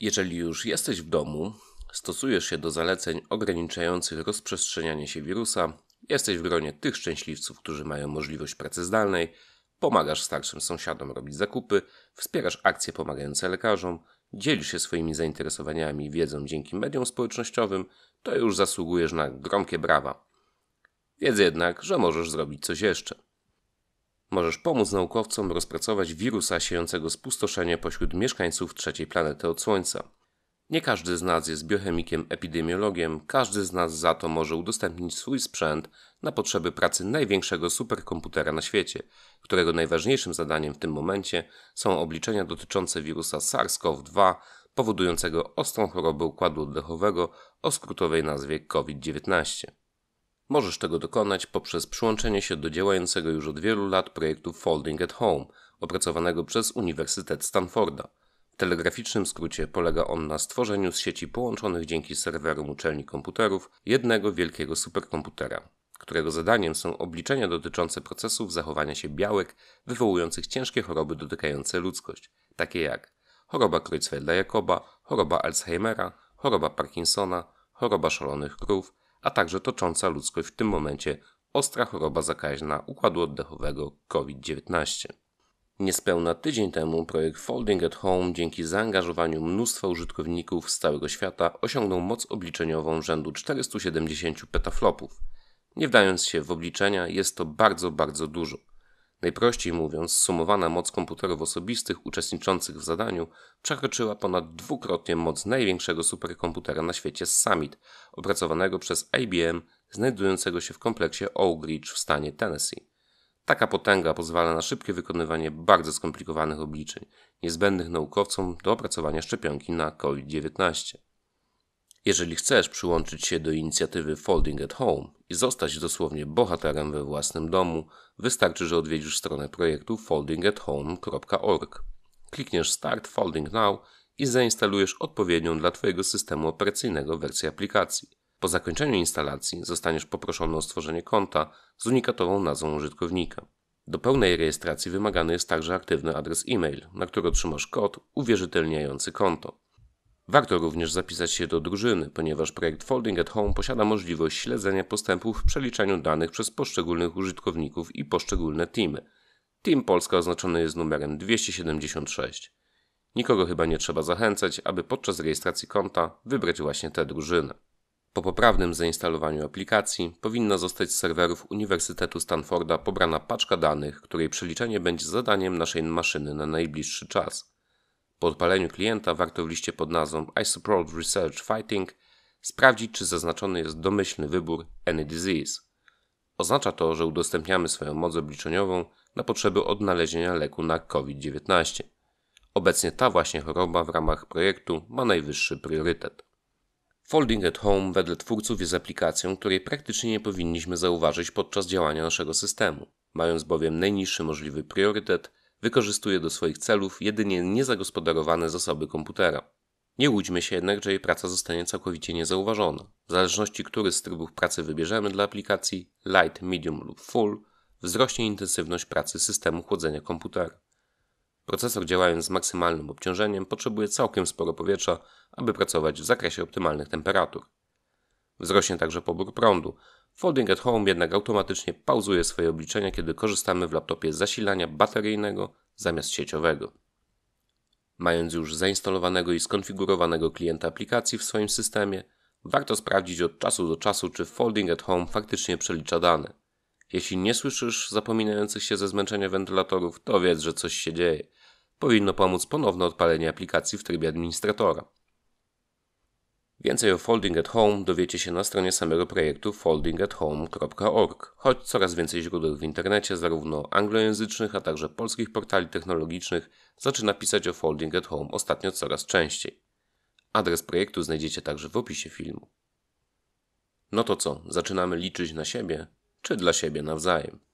Jeżeli już jesteś w domu, stosujesz się do zaleceń ograniczających rozprzestrzenianie się wirusa, jesteś w gronie tych szczęśliwców, którzy mają możliwość pracy zdalnej, pomagasz starszym sąsiadom robić zakupy, wspierasz akcje pomagające lekarzom, dzielisz się swoimi zainteresowaniami i wiedzą dzięki mediom społecznościowym, to już zasługujesz na gromkie brawa. Wiedz jednak, że możesz zrobić coś jeszcze możesz pomóc naukowcom rozpracować wirusa siejącego spustoszenie pośród mieszkańców trzeciej planety od Słońca. Nie każdy z nas jest biochemikiem, epidemiologiem, każdy z nas za to może udostępnić swój sprzęt na potrzeby pracy największego superkomputera na świecie, którego najważniejszym zadaniem w tym momencie są obliczenia dotyczące wirusa SARS-CoV-2 powodującego ostrą chorobę układu oddechowego o skrótowej nazwie COVID-19. Możesz tego dokonać poprzez przyłączenie się do działającego już od wielu lat projektu Folding at Home, opracowanego przez Uniwersytet Stanforda. W telegraficznym skrócie polega on na stworzeniu z sieci połączonych dzięki serwerom uczelni komputerów jednego wielkiego superkomputera, którego zadaniem są obliczenia dotyczące procesów zachowania się białek wywołujących ciężkie choroby dotykające ludzkość, takie jak choroba Creutzfelda-Jakoba, choroba Alzheimera, choroba Parkinsona, choroba szalonych krów, a także tocząca ludzkość w tym momencie ostra choroba zakaźna układu oddechowego COVID-19. Niespełna tydzień temu projekt Folding at Home dzięki zaangażowaniu mnóstwa użytkowników z całego świata osiągnął moc obliczeniową rzędu 470 petaflopów. Nie wdając się w obliczenia, jest to bardzo, bardzo dużo. Najprościej mówiąc, sumowana moc komputerów osobistych uczestniczących w zadaniu przekroczyła ponad dwukrotnie moc największego superkomputera na świecie Summit, opracowanego przez IBM, znajdującego się w kompleksie Oak Ridge w stanie Tennessee. Taka potęga pozwala na szybkie wykonywanie bardzo skomplikowanych obliczeń, niezbędnych naukowcom do opracowania szczepionki na COVID-19. Jeżeli chcesz przyłączyć się do inicjatywy Folding at Home i zostać dosłownie bohaterem we własnym domu, wystarczy, że odwiedzisz stronę projektu foldingathome.org. Klikniesz Start Folding Now i zainstalujesz odpowiednią dla Twojego systemu operacyjnego wersję aplikacji. Po zakończeniu instalacji zostaniesz poproszony o stworzenie konta z unikatową nazwą użytkownika. Do pełnej rejestracji wymagany jest także aktywny adres e-mail, na który otrzymasz kod uwierzytelniający konto. Warto również zapisać się do drużyny, ponieważ projekt Folding at Home posiada możliwość śledzenia postępów w przeliczaniu danych przez poszczególnych użytkowników i poszczególne teamy. Team Polska oznaczony jest numerem 276. Nikogo chyba nie trzeba zachęcać, aby podczas rejestracji konta wybrać właśnie tę drużynę. Po poprawnym zainstalowaniu aplikacji powinna zostać z serwerów Uniwersytetu Stanforda pobrana paczka danych, której przeliczenie będzie zadaniem naszej maszyny na najbliższy czas. Po odpaleniu klienta warto w liście pod nazwą support Research Fighting sprawdzić, czy zaznaczony jest domyślny wybór Any Disease. Oznacza to, że udostępniamy swoją moc obliczeniową na potrzeby odnalezienia leku na COVID-19. Obecnie ta właśnie choroba w ramach projektu ma najwyższy priorytet. Folding at Home wedle twórców jest aplikacją, której praktycznie nie powinniśmy zauważyć podczas działania naszego systemu. Mając bowiem najniższy możliwy priorytet, wykorzystuje do swoich celów jedynie niezagospodarowane zasoby komputera. Nie łudźmy się jednak, że jej praca zostanie całkowicie niezauważona. W zależności, który z trybów pracy wybierzemy dla aplikacji, light, medium lub full, wzrośnie intensywność pracy systemu chłodzenia komputera. Procesor działając z maksymalnym obciążeniem potrzebuje całkiem sporo powietrza, aby pracować w zakresie optymalnych temperatur. Wzrośnie także pobór prądu, Folding at Home jednak automatycznie pauzuje swoje obliczenia, kiedy korzystamy w laptopie z zasilania bateryjnego zamiast sieciowego. Mając już zainstalowanego i skonfigurowanego klienta aplikacji w swoim systemie, warto sprawdzić od czasu do czasu, czy Folding at Home faktycznie przelicza dane. Jeśli nie słyszysz zapominających się ze zmęczenia wentylatorów, to wiedz, że coś się dzieje. Powinno pomóc ponowne odpalenie aplikacji w trybie administratora. Więcej o Folding at Home dowiecie się na stronie samego projektu foldingathome.org, choć coraz więcej źródeł w internecie, zarówno anglojęzycznych, a także polskich portali technologicznych, zaczyna pisać o Folding at Home ostatnio coraz częściej. Adres projektu znajdziecie także w opisie filmu. No to co, zaczynamy liczyć na siebie, czy dla siebie nawzajem?